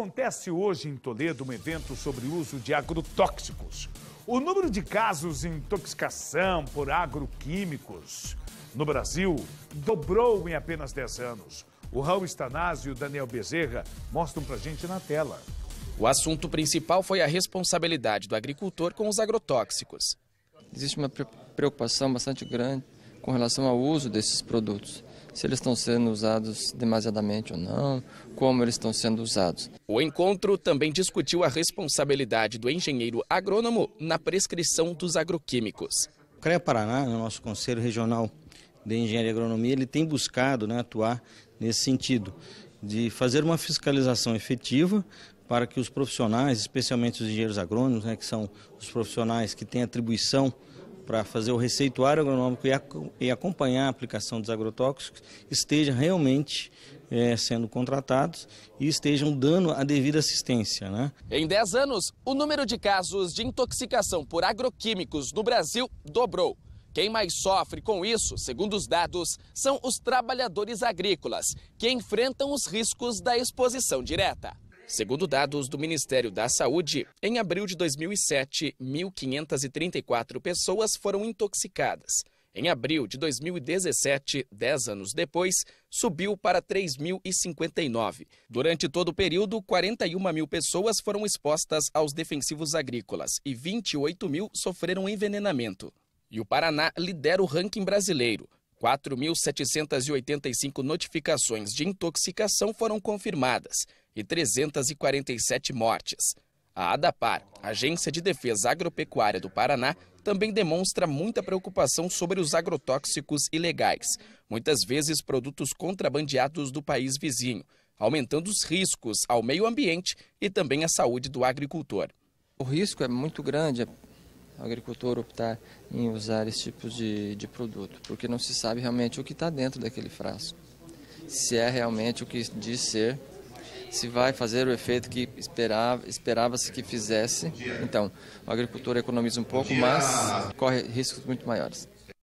Acontece hoje em Toledo um evento sobre o uso de agrotóxicos. O número de casos de intoxicação por agroquímicos no Brasil dobrou em apenas 10 anos. O Raul Stanásio e o Daniel Bezerra mostram pra gente na tela. O assunto principal foi a responsabilidade do agricultor com os agrotóxicos. Existe uma preocupação bastante grande com relação ao uso desses produtos se eles estão sendo usados demasiadamente ou não, como eles estão sendo usados. O encontro também discutiu a responsabilidade do engenheiro agrônomo na prescrição dos agroquímicos. O CREA Paraná, nosso Conselho Regional de Engenharia e Agronomia, ele tem buscado né, atuar nesse sentido, de fazer uma fiscalização efetiva para que os profissionais, especialmente os engenheiros agrônomos, né, que são os profissionais que têm atribuição para fazer o receituário agronômico e, e, acompanhar a aplicação dos agrotóxicos estejam realmente é, sendo contratados e estejam dando a devida assistência. Né? Em 10 anos, o número de casos de intoxicação por agroquímicos no Brasil dobrou. Quem mais sofre com isso, segundo os dados, são os trabalhadores agrícolas, que enfrentam os riscos da exposição direta. Segundo dados do Ministério da Saúde, em abril de 2007, 1.534 pessoas foram intoxicadas. Em abril de 2017, 10 anos depois, subiu para 3.059. Durante todo o período, 41 mil pessoas foram expostas aos defensivos agrícolas e 28 mil sofreram envenenamento. E o Paraná lidera o ranking brasileiro. 4.785 notificações de intoxicação foram confirmadas e 347 mortes. A ADAPAR, Agência de Defesa Agropecuária do Paraná, também demonstra muita preocupação sobre os agrotóxicos ilegais, muitas vezes produtos contrabandeados do país vizinho, aumentando os riscos ao meio ambiente e também à saúde do agricultor. O risco é muito grande, é agricultor optar em usar esse tipo de, de produto, porque não se sabe realmente o que está dentro daquele frasco, se é realmente o que diz ser, se vai fazer o efeito que esperava, esperava-se que fizesse. Então, o agricultor economiza um pouco, mas corre riscos muito maiores.